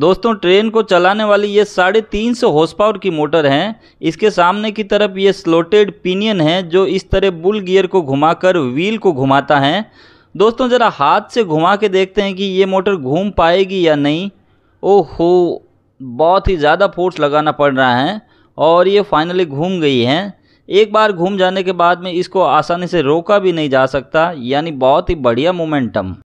दोस्तों ट्रेन को चलाने वाली ये साढ़े तीन सौ हॉर्स पावर की मोटर है इसके सामने की तरफ ये स्लोटेड पिनियन है जो इस तरह बुल गियर को घुमाकर व्हील को घुमाता है दोस्तों ज़रा हाथ से घुमा के देखते हैं कि ये मोटर घूम पाएगी या नहीं ओहो बहुत ही ज़्यादा फोर्स लगाना पड़ रहा है और ये फाइनली घूम गई है एक बार घूम जाने के बाद में इसको आसानी से रोका भी नहीं जा सकता यानी बहुत ही बढ़िया मोमेंटम